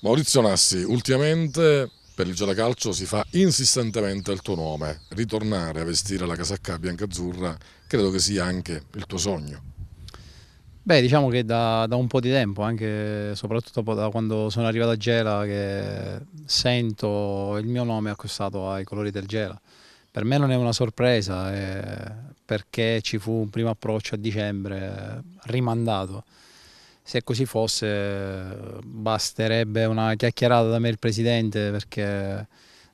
Maurizio Nassi, ultimamente per il Gialacalcio si fa insistentemente il tuo nome. Ritornare a vestire la casacca bianca-azzurra credo che sia anche il tuo sogno. Beh, diciamo che da, da un po' di tempo, anche soprattutto da quando sono arrivato a Gela, che sento il mio nome accostato ai colori del Gela. Per me non è una sorpresa, eh, perché ci fu un primo approccio a dicembre rimandato se così fosse basterebbe una chiacchierata da me il presidente perché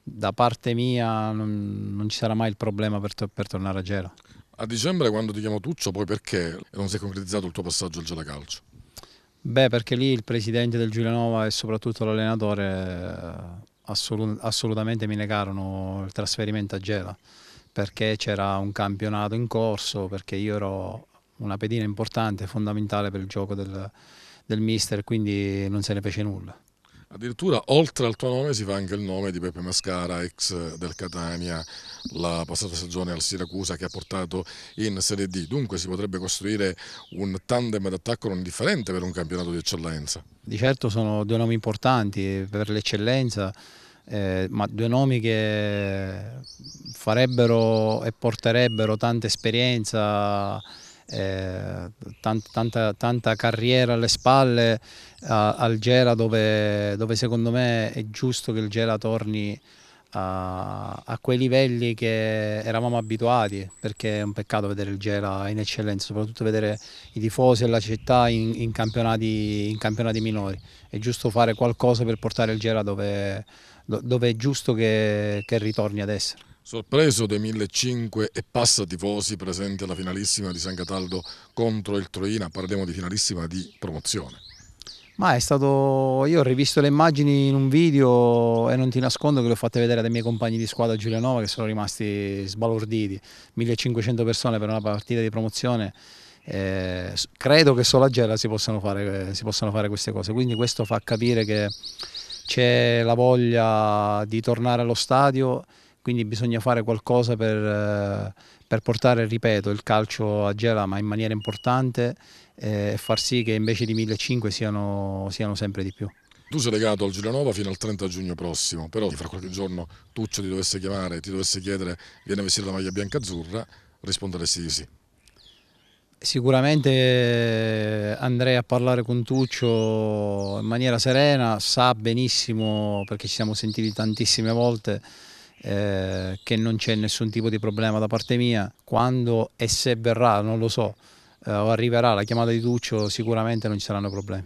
da parte mia non, non ci sarà mai il problema per, to per tornare a Gela. A dicembre quando ti chiamo Tuccio poi perché non si è concretizzato il tuo passaggio al Gela Calcio? Beh perché lì il presidente del Giulianova e soprattutto l'allenatore eh, assolut assolutamente mi negarono il trasferimento a Gela perché c'era un campionato in corso, perché io ero una pedina importante, fondamentale per il gioco del, del mister, quindi non se ne fece nulla. Addirittura oltre al tuo nome si fa anche il nome di Pepe Mascara, ex del Catania, la passata stagione al Siracusa che ha portato in Serie D. Dunque si potrebbe costruire un tandem d'attacco non differente per un campionato di eccellenza. Di certo sono due nomi importanti eh, per l'eccellenza, eh, ma due nomi che farebbero e porterebbero tanta esperienza eh, tant, tanta, tanta, carriera alle spalle a, al Gera dove, dove, secondo me è giusto che il Gera torni a, a, quei livelli che eravamo abituati perché è un peccato vedere il Gera in eccellenza soprattutto vedere i tifosi e la città in, in, campionati, in, campionati, minori è giusto fare qualcosa per portare il Gera dove, dove è giusto che, che ritorni ad essere Sorpreso dei 1.500 e passa tifosi presenti alla finalissima di San Cataldo contro il Troina, parliamo di finalissima di promozione. Ma è stato. Io ho rivisto le immagini in un video e non ti nascondo che le ho fatte vedere dai miei compagni di squadra a Giulianova che sono rimasti sbalorditi. 1500 persone per una partita di promozione. Eh, credo che solo a Gela si possano fare, si possano fare queste cose. Quindi questo fa capire che c'è la voglia di tornare allo stadio quindi bisogna fare qualcosa per, eh, per, portare, ripeto, il calcio a Gela ma in maniera importante eh, e far sì che invece di 1.500 siano, siano sempre di più. Tu sei legato al Giulianova fino al 30 giugno prossimo, però se fra qualche giorno Tuccio ti dovesse chiamare, ti dovesse chiedere viene vestito la maglia bianca-azzurra, risponderesti di sì. Sicuramente andrei a parlare con Tuccio in maniera serena, sa benissimo perché ci siamo sentiti tantissime volte eh, che non c'è nessun tipo di problema da parte mia. Quando e se verrà, non lo so, eh, o arriverà la chiamata di Duccio, sicuramente non ci saranno problemi.